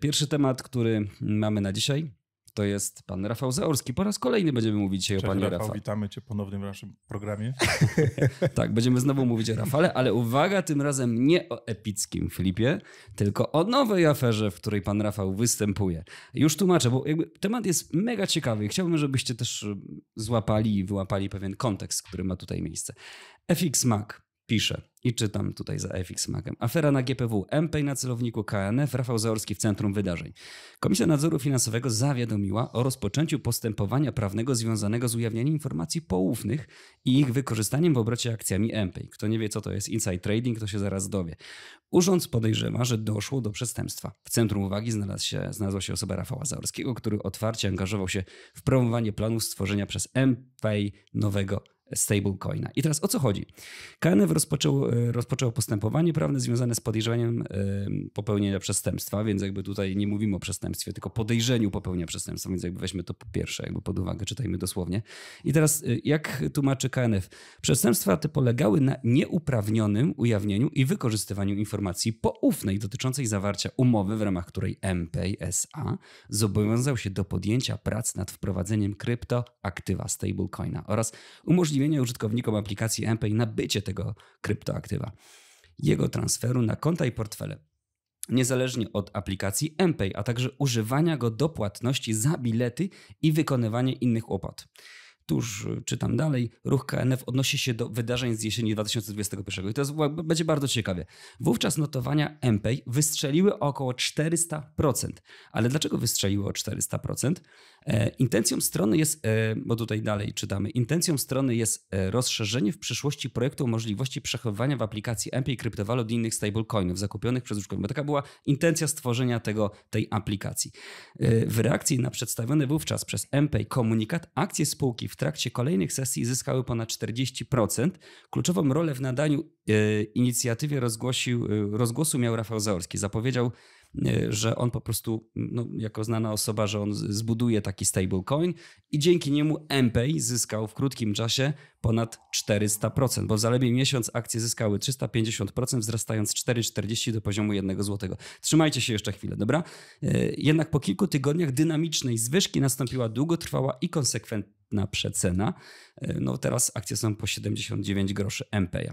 Pierwszy temat, który mamy na dzisiaj, to jest pan Rafał Zaorski. Po raz kolejny będziemy mówić dzisiaj Cześć, o panie Rafał, Rafał. witamy cię ponownie w naszym programie. tak, będziemy znowu mówić o Rafale, ale uwaga, tym razem nie o epickim Filipie, tylko o nowej aferze, w której pan Rafał występuje. Już tłumaczę, bo temat jest mega ciekawy i chciałbym, żebyście też złapali i wyłapali pewien kontekst, który ma tutaj miejsce. FX Mac Pisze i czytam tutaj za FX Magem. Afera na GPW, MPay na celowniku KNF, Rafał Zaorski w centrum wydarzeń. Komisja Nadzoru Finansowego zawiadomiła o rozpoczęciu postępowania prawnego związanego z ujawnianiem informacji poufnych i ich wykorzystaniem w obrocie akcjami MPay. Kto nie wie, co to jest inside trading, to się zaraz dowie. Urząd podejrzewa, że doszło do przestępstwa. W centrum uwagi znalazł się, znalazła się osoba Rafała Zaorskiego, który otwarcie angażował się w promowanie planów stworzenia przez MPay nowego stablecoina. I teraz o co chodzi? KNF rozpoczął, e, rozpoczęło postępowanie prawne związane z podejrzeniem e, popełnienia przestępstwa, więc jakby tutaj nie mówimy o przestępstwie, tylko podejrzeniu popełnienia przestępstwa, więc jakby weźmy to po pierwsze jakby pod uwagę, czytajmy dosłownie. I teraz e, jak tłumaczy KNF? Przestępstwa te polegały na nieuprawnionym ujawnieniu i wykorzystywaniu informacji poufnej dotyczącej zawarcia umowy, w ramach której MPay SA zobowiązał się do podjęcia prac nad wprowadzeniem kryptoaktywa stablecoina oraz umożliwieniem umożliwienia użytkownikom aplikacji MPay nabycie tego kryptoaktywa, jego transferu na konta i portfele, niezależnie od aplikacji MPay, a także używania go do płatności za bilety i wykonywania innych opłat. Tuż y, czytam dalej, ruch KNF odnosi się do wydarzeń z jesieni 2021 i to jest, będzie bardzo ciekawie. Wówczas notowania MPay wystrzeliły o około 400%. Ale dlaczego wystrzeliły o 400%? E, intencją strony jest, e, bo tutaj dalej czytamy, intencją strony jest e, rozszerzenie w przyszłości projektu o możliwości przechowywania w aplikacji MP kryptowalut i innych stablecoinów zakupionych przez użytkowników. Taka była intencja stworzenia tego, tej aplikacji. W reakcji na przedstawiony wówczas przez MP komunikat akcje spółki w trakcie kolejnych sesji zyskały ponad 40%. Kluczową rolę w nadaniu inicjatywie rozgłosił, rozgłosu miał Rafał Zaorski. Zapowiedział E, że on po prostu, no, jako znana osoba, że on zbuduje taki stablecoin i dzięki niemu MPay zyskał w krótkim czasie ponad 400%, bo w zaledwie miesiąc akcje zyskały 350%, wzrastając 4,40 do poziomu 1 zł. Trzymajcie się jeszcze chwilę, dobra? E, jednak po kilku tygodniach dynamicznej zwyżki nastąpiła długotrwała i konsekwentna przecena. E, no teraz akcje są po 79 groszy MPaya.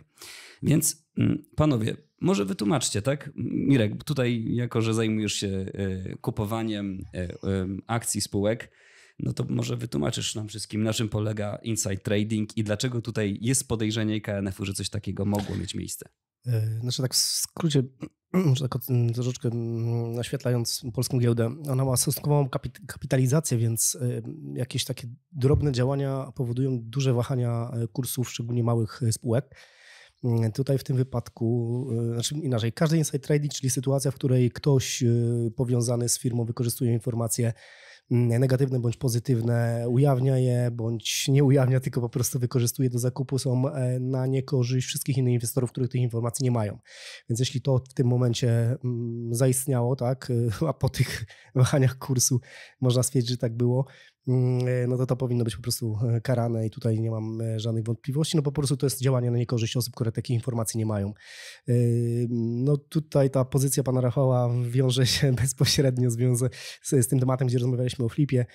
Więc Mm, panowie, może wytłumaczcie, tak? Mirek, tutaj jako, że zajmujesz się e, kupowaniem e, e, akcji spółek, no to może wytłumaczysz nam wszystkim, na czym polega inside trading i dlaczego tutaj jest podejrzenie KNF-u, że coś takiego mogło mieć miejsce. Znaczy tak w skrócie, może tak mm, troszeczkę mm, naświetlając polską giełdę, ona ma stosunkową kapitalizację, więc jakieś takie drobne działania powodują duże wahania kursów, szczególnie małych spółek. Mm, tutaj w tym wypadku, y, znaczy inaczej, każdy inside trading, czyli sytuacja, w której ktoś y, powiązany z firmą wykorzystuje informacje mm, negatywne bądź pozytywne, ujawnia je bądź nie ujawnia, tylko po prostu wykorzystuje do zakupu, są e, na niekorzyść wszystkich innych inwestorów, których tych informacji nie mają. Więc jeśli to w tym momencie mm, zaistniało, tak, y, a po tych wahaniach kursu można stwierdzić, że tak było, Mm, e, no to to powinno być po prostu e, karane i tutaj nie mam e, żadnych wątpliwości. No po prostu to jest działanie na niekorzyść osób, które takich informacji nie mają. No tutaj ta pozycja pana Rafała wiąże się bezpośrednio z, z tym tematem, gdzie rozmawialiśmy o flipie.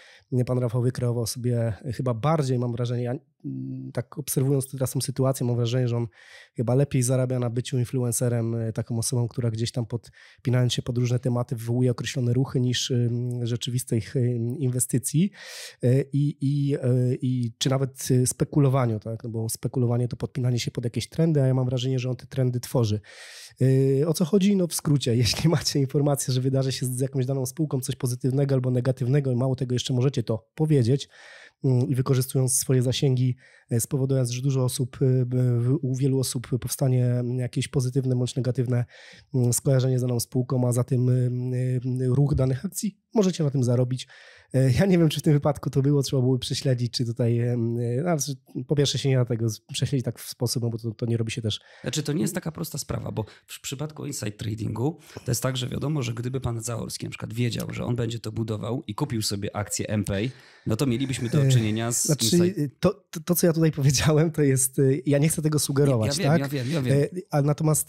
Pan Rafał wykreował sobie chyba bardziej, mam wrażenie, Mm, tak obserwując teraz tą sytuację, mam wrażenie, że on chyba lepiej zarabia na byciu influencerem, e, taką osobą, która gdzieś tam podpinając się pod różne tematy wywołuje określone ruchy niż rzeczywistych inwestycji e, i, i, e, i czy nawet spekulowaniu, tak? No bo spekulowanie to podpinanie się pod jakieś trendy, a ja mam wrażenie, że on te trendy tworzy. O co chodzi? No w skrócie, jeśli macie informację, że wydarzy się z jakąś daną spółką coś pozytywnego albo negatywnego i mało tego jeszcze możecie to powiedzieć, Mm, i wykorzystując swoje zasięgi e, spowodując, że dużo osób, e, u wielu osób powstanie mm, jakieś pozytywne bądź negatywne mm, skojarzenie z daną spółką, a za tym e, ruch danych akcji, możecie na tym zarobić E, ja nie wiem, czy w tym wypadku to było, trzeba było prześledzić, czy tutaj. E, e, no, po pierwsze się nie da tego prześledzić tak w sposób, no, bo to, to, nie robi się też. Znaczy, to nie jest taka prosta sprawa, bo w przypadku inside tradingu to jest tak, że wiadomo, że gdyby pan Zaorski na przykład wiedział, że on będzie to budował i kupił sobie akcję MPay, no to mielibyśmy do czynienia z. Znaczy, inside... to, to, to, co ja tutaj powiedziałem, to jest. Ja nie chcę tego sugerować, ja, ja wiem, tak? Ja wiem, ja wiem. A natomiast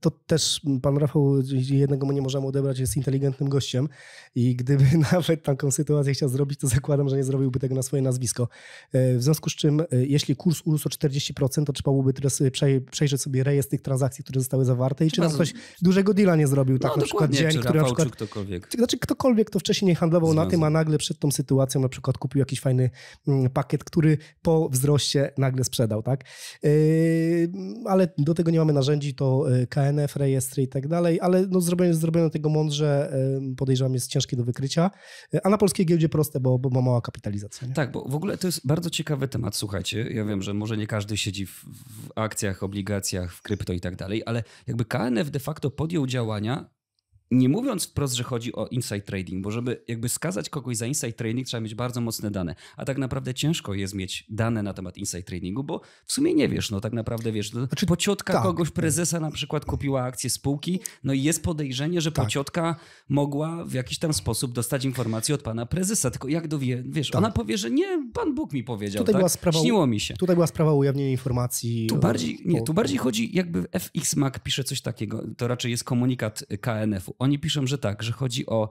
to też pan Rafał, jednego mu nie możemy odebrać, jest inteligentnym gościem i gdyby gdyby nawet taką sytuację chciał zrobić, to zakładam, że nie zrobiłby tego na swoje nazwisko. E, w związku z czym, e, jeśli kurs urósł o 40%, to trzeba byłoby teraz e, przejrzeć sobie rejestr tych transakcji, które zostały zawarte i czy tam ktoś dużego deala nie zrobił, tak no, na przykład dzień, czy który na przykład... Czy ktokolwiek. Znaczy ktokolwiek, kto wcześniej nie handlował Związek. na tym, a nagle przed tą sytuacją na przykład kupił jakiś fajny mm, pakiet, który po wzroście nagle sprzedał, tak? Ale do tego nie mamy narzędzi, to KNF, rejestry i tak dalej, ale no zrobienie, zrobione tego mądrze podejrzewam jest ciężkie do wykrycia E, a na polskiej giełdzie proste, bo, bo ma mała kapitalizacja. Nie? Tak, bo w ogóle to jest bardzo ciekawy temat, słuchajcie. Ja wiem, że może nie każdy siedzi w, w akcjach, obligacjach, w krypto i tak dalej, ale jakby KNF de facto podjął działania nie mówiąc wprost, że chodzi o inside trading, bo żeby jakby skazać kogoś za inside trading, trzeba mieć bardzo mocne dane. A tak naprawdę ciężko jest mieć dane na temat inside tradingu, bo w sumie nie wiesz, no tak naprawdę wiesz. No, znaczy, pociotka tak. kogoś prezesa na przykład kupiła akcję spółki, no i jest podejrzenie, że tak. pociotka mogła w jakiś tam sposób dostać informację od pana prezesa. Tylko jak dowie, wiesz, tak. ona powie, że nie, pan Bóg mi powiedział. Tutaj tak? była sprawa, Śniło mi się. Tutaj była sprawa ujawnienia informacji. Tu bardziej, nie, tu bardziej chodzi, jakby FX Mac pisze coś takiego, to raczej jest komunikat KNF-u oni piszą, że tak, że chodzi o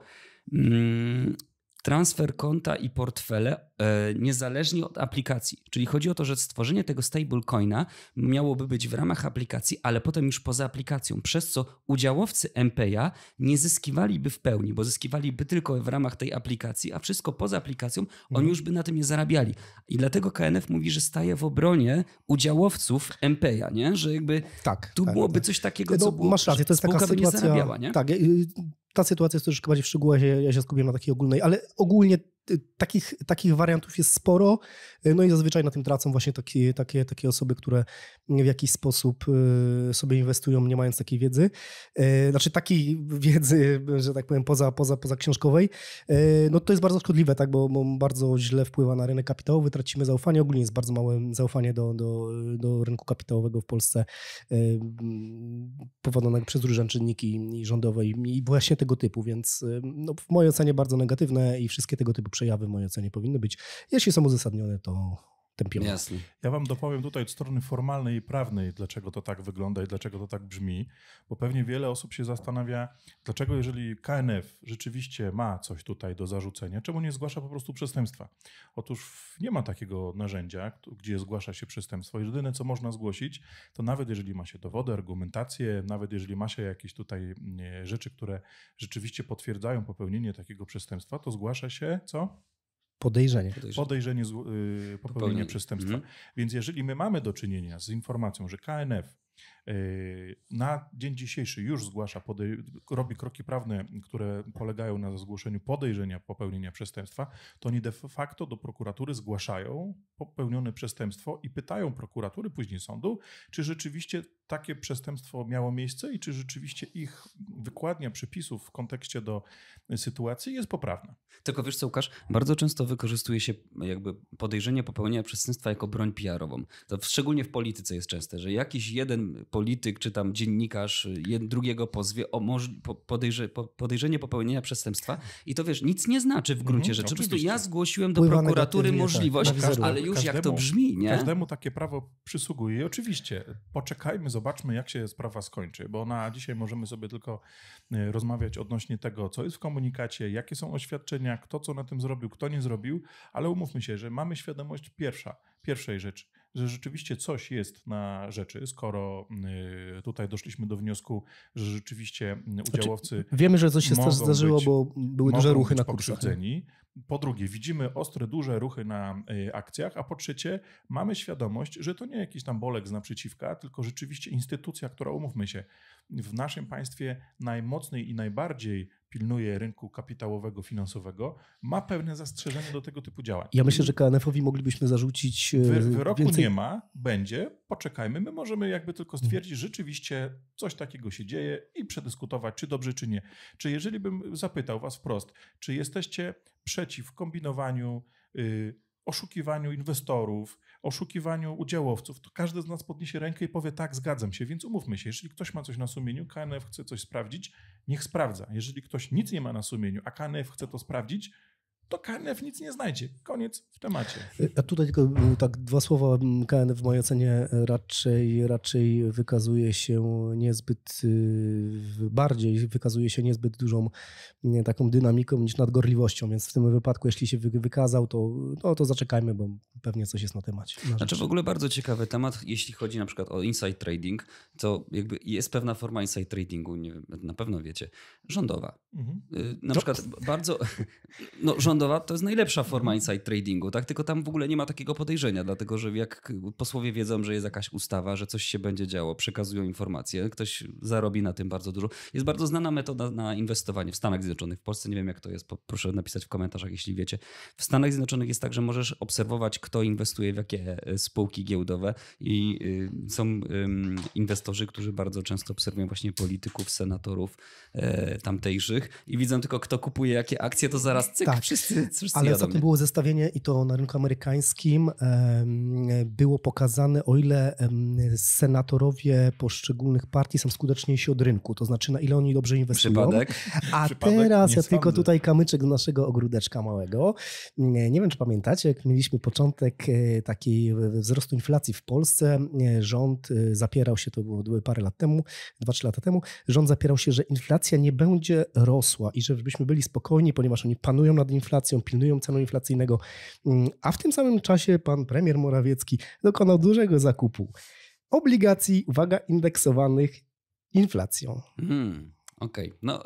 mm, transfer konta i portfele e, niezależnie od aplikacji. Czyli chodzi o to, że stworzenie tego stablecoina miałoby być w ramach aplikacji, ale potem już poza aplikacją, przez co udziałowcy MPA nie zyskiwaliby w pełni, bo zyskiwaliby tylko w ramach tej aplikacji, a wszystko poza aplikacją oni mhm. już by na tym nie zarabiali. I dlatego KNF mówi, że staje w obronie udziałowców MPA, nie? że jakby tak, tu tak, byłoby tak. coś takiego, no, co było, masz rację, to jest taka sytuacja, nie zarabiała. Nie? Tak, ta sytuacja jest troszeczkę bardziej w szczegółach, ja, ja się skupiam na takiej ogólnej, ale ogólnie Y, takich, takich wariantów jest sporo, y, no i zazwyczaj na tym tracą właśnie takie, takie, takie osoby, które w jakiś sposób y, sobie inwestują, nie mając takiej wiedzy. Znaczy takiej wiedzy, że tak powiem, poza, poza, poza książkowej. No to jest bardzo szkodliwe, tak, bo, bo bardzo źle wpływa na rynek kapitałowy, tracimy zaufanie. Ogólnie jest bardzo małe zaufanie do, do, do rynku kapitałowego w Polsce mm, powodowane przez różne czynniki i rządowe i właśnie tego typu, więc no, w mojej ocenie bardzo negatywne i wszystkie tego typu przejawy, w mojej ocenie, powinny być. Jeśli są uzasadnione, to tępią. Jasne. Ja wam dopowiem tutaj od strony formalnej i prawnej, dlaczego to tak wygląda i dlaczego to tak brzmi, bo pewnie wiele osób się zastanawia, dlaczego jeżeli KNF rzeczywiście ma coś tutaj do zarzucenia, czemu nie zgłasza po prostu przestępstwa? Otóż nie ma takiego narzędzia, gdzie zgłasza się przestępstwo. Jedyne, co można zgłosić, to nawet jeżeli ma się dowody, argumentacje, nawet jeżeli ma się jakieś tutaj mm, e, rzeczy, które rzeczywiście potwierdzają popełnienie takiego przestępstwa, to zgłasza się co? Podejrzenie. Podejrzenie, Podejrzenie z, y, popełnienia Popełnienie. przestępstwa. Mhm. Więc jeżeli my mamy do czynienia z informacją, że KNF Yy, na dzień dzisiejszy już zgłasza, robi kroki prawne, które polegają na zgłoszeniu podejrzenia popełnienia przestępstwa, to oni de facto do prokuratury zgłaszają popełnione przestępstwo i pytają prokuratury, później sądu, czy rzeczywiście takie przestępstwo miało miejsce i czy rzeczywiście ich wykładnia przepisów w kontekście do sytuacji jest poprawna. Tylko wiesz co, Łukasz, bardzo często wykorzystuje się jakby podejrzenie popełnienia przestępstwa jako broń PR-ową. To szczególnie w polityce jest częste, że jakiś jeden polityk czy tam dziennikarz y, drugiego pozwie o podejrze podejrzenie popełnienia przestępstwa i to wiesz, nic nie znaczy w gruncie mhm, rzeczy. Po prostu ja zgłosiłem do Pływa prokuratury możliwość, tak, ale już każdemu, jak to brzmi, nie? Każdemu takie prawo przysługuje i oczywiście poczekajmy, zobaczmy jak się sprawa skończy, bo na dzisiaj możemy sobie tylko e, rozmawiać odnośnie tego, co jest w komunikacie, jakie są oświadczenia, kto co na tym zrobił, kto nie zrobił, ale umówmy się, że mamy świadomość pierwsza, pierwszej rzeczy że rzeczywiście coś jest na rzeczy, skoro y, tutaj doszliśmy do wniosku, że rzeczywiście y, znaczy, udziałowcy. Znaczy, wiemy, że coś się zdarzyło, być, bo były duże ruchy na kursach. Po drugie, widzimy ostre, duże ruchy na y, akcjach, a po trzecie, mamy świadomość, że to nie jakiś tam bolek z naprzeciwka, tylko rzeczywiście instytucja, która, umówmy się, w naszym państwie najmocniej i najbardziej pilnuje rynku kapitałowego, finansowego, ma pewne zastrzeżenia do tego typu działań. Ja myślę, że KNF-owi moglibyśmy zarzucić. E, wyroku więcej... nie ma, będzie, poczekajmy. My możemy jakby tylko mhm. stwierdzić, że rzeczywiście coś takiego się dzieje i przedyskutować, czy dobrze, czy nie. Czy jeżeli bym zapytał Was wprost, czy jesteście przeciw kombinowaniu. Yy, oszukiwaniu inwestorów, oszukiwaniu udziałowców, to każdy z nas podniesie rękę i powie tak, zgadzam się, więc umówmy się, jeżeli ktoś ma coś na sumieniu, KNF chce coś sprawdzić, niech sprawdza. Jeżeli ktoś nic nie ma na sumieniu, a KNF chce to sprawdzić, to KNF nic nie znajdzie. Koniec w temacie. A tutaj tylko mm, tak dwa słowa. Mm, KNF w mojej ocenie raczej, raczej wykazuje się niezbyt, y, bardziej wykazuje się niezbyt dużą mm, taką dynamiką niż nadgorliwością, więc w tym wypadku jeśli się wykazał, to, no, to zaczekajmy, bo pewnie coś jest na temacie. Na znaczy w ogóle bardzo ciekawy temat, jeśli chodzi na przykład o inside trading, to jakby jest pewna forma inside tradingu, nie, na pewno wiecie, rządowa. Mhm. Y, na przykład bardzo, no rząd poundowa to jest najlepsza forma inside tradingu, tak? Tylko tam w ogóle nie ma takiego podejrzenia, dlatego że jak posłowie wiedzą, że jest jakaś ustawa, że coś się będzie działo, przekazują informacje, ktoś zarobi na tym bardzo dużo. Jest bardzo znana metoda na inwestowanie w Stanach Zjednoczonych, w Polsce nie wiem jak to jest, proszę napisać w komentarzach, jeśli wiecie. W Stanach Zjednoczonych jest tak, że możesz obserwować, kto inwestuje w jakie e, spółki giełdowe i y, są inwestorzy, którzy bardzo często obserwują właśnie polityków, senatorów e, tamtejszych i widzą tylko, kto kupuje jakie akcje, to zaraz cyk, tak. wszyscy Cóż Ale to było zestawienie i to na rynku amerykańskim było pokazane, o ile senatorowie poszczególnych partii są skuteczniejsi od rynku, to znaczy na ile oni dobrze inwestują. Przypadek. A Przypadek teraz ja tylko tutaj kamyczek do naszego ogródeczka małego. Nie wiem, czy pamiętacie, jak mieliśmy początek e, takiej wzrostu inflacji w Polsce, rząd e, zapierał się, to było parę lat temu, dwa, trzy lata temu, rząd zapierał się, że inflacja nie będzie rosła i żebyśmy byli spokojni, ponieważ oni panują nad inflacją, inflacją, pilnują celu inflacyjnego, mm, a w tym samym czasie pan premier Morawiecki dokonał dużego zakupu obligacji, uwaga, indeksowanych inflacją. Hmm. Okej, okay. no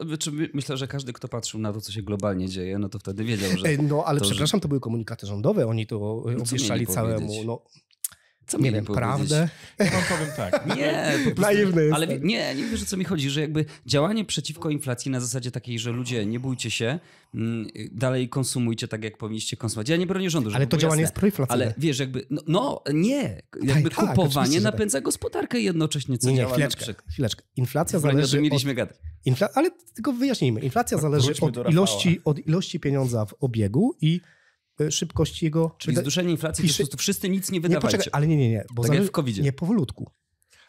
myślę, że każdy, kto patrzył na to, co się globalnie dzieje, no to wtedy wiedział, że... E, no ale to, przepraszam, że... to były komunikaty rządowe, oni to no, obwieszczali całemu. No, co nie wiem, prawdę? Ja no, wam powiem tak. Nie, po prostu, Naiwny ale jestem. nie, nie wiesz o co mi chodzi, że jakby działanie przeciwko inflacji na zasadzie takiej, że ludzie nie bójcie się, mm, dalej konsumujcie tak, jak powinniście konsumować. Ja nie bronię rządu. Ale to działanie jasne, jest proinflacyjne. Ale wiesz, jakby, no, no nie, tak, jakby tak, kupowanie tak, napędza tak. gospodarkę jednocześnie, co nie, nie, działa chwileczkę, chwileczkę. Inflacja zależy mieliśmy od... gadać. Infla... Ale tylko wyjaśnijmy. Inflacja tak, zależy od ilości, od ilości pieniądza w obiegu i Y, szybkość jego... Czyli wyda... zduszenie inflacji, szy... po prostu wszyscy nic nie wydawajcie. Nie, poczekaj, ale nie, nie, nie. Bo tak zależy... w covid -zie. Nie powolutku.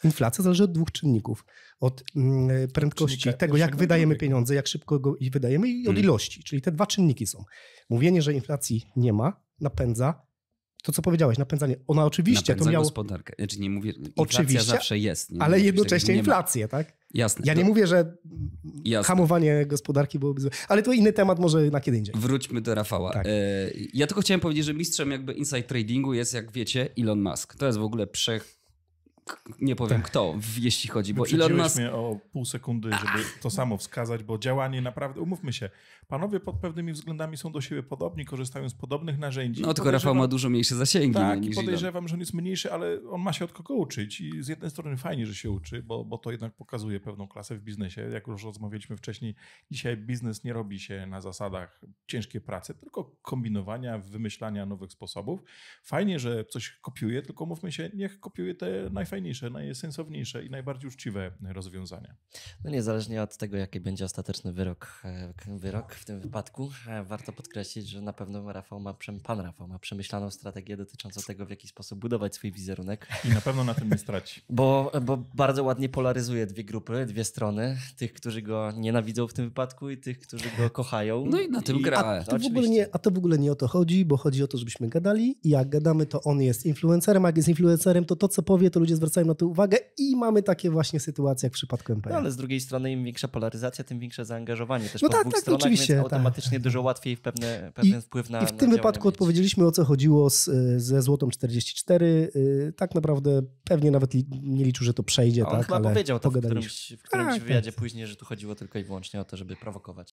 Inflacja zależy od dwóch czynników. Od mm, prędkości Czynnika, tego, jak wydajemy pieniądze, jak szybko go wydajemy i od hmm. ilości. Czyli te dwa czynniki są. Mówienie, że inflacji nie ma, napędza to, co powiedziałeś, napędzanie. Ona oczywiście Napędza to miało... gospodarkę. Znaczy nie mówię, oczywiście, zawsze jest. Nie? Ale jednocześnie inflację, tak? Jasne. Ja nie mówię, że Jasne. hamowanie gospodarki byłoby złe, ale to inny temat może na kiedy indziej. Wróćmy do Rafała. Tak. E, ja tylko chciałem powiedzieć, że mistrzem jakby inside tradingu jest, jak wiecie, Elon Musk. To jest w ogóle przech nie powiem tak. kto, jeśli chodzi, bo Elon Musk... mnie o pół sekundy, żeby Ach. to samo wskazać, bo działanie naprawdę, umówmy się, panowie pod pewnymi względami są do siebie podobni, korzystają z podobnych narzędzi. No tylko Rafał ma dużo mniejsze zasięgi tak, no, niż podejrzewam, Elon. że on jest mniejszy, ale on ma się od kogo uczyć i z jednej strony fajnie, że się uczy, bo, bo to jednak pokazuje pewną klasę w biznesie. Jak już rozmawialiśmy wcześniej, dzisiaj biznes nie robi się na zasadach ciężkiej pracy, tylko kombinowania, wymyślania nowych sposobów. Fajnie, że coś kopiuje, tylko mówmy się, niech kopiuje te najfajniejsze najfajniejsze, najsensowniejsze i najbardziej uczciwe rozwiązania. No niezależnie od tego, jaki będzie ostateczny wyrok, e, wyrok w tym wypadku, e, warto podkreślić, że na pewno Rafał ma, pan Rafał ma przemyślaną strategię dotyczącą tego, w jaki sposób budować swój wizerunek. I na pewno na tym nie straci. Bo, bo bardzo ładnie polaryzuje dwie grupy, dwie strony. Tych, którzy go nienawidzą w tym wypadku i tych, którzy go kochają. No i na tym gra. A to, nie, a to w ogóle nie o to chodzi, bo chodzi o to, żebyśmy gadali i jak gadamy, to on jest influencerem, a jak jest influencerem, to to, co powie, to ludzie z zwracają na to uwagę i mamy takie właśnie sytuacje jak w przypadku MPN. No, ale z drugiej strony im większa polaryzacja, tym większe zaangażowanie też no po tak, dwóch tak, stronach, oczywiście, więc tak. automatycznie tak. dużo łatwiej pewne, pewien I, wpływ na I w tym wypadku mieć. odpowiedzieliśmy o co chodziło z, e, ze Złotą 44. E, tak naprawdę pewnie nawet li, nie liczył, że to przejdzie. On tak, chyba ale powiedział to w którymś, w którymś A, tak, wywiadzie tak. później, że tu chodziło tylko i wyłącznie o to, żeby prowokować.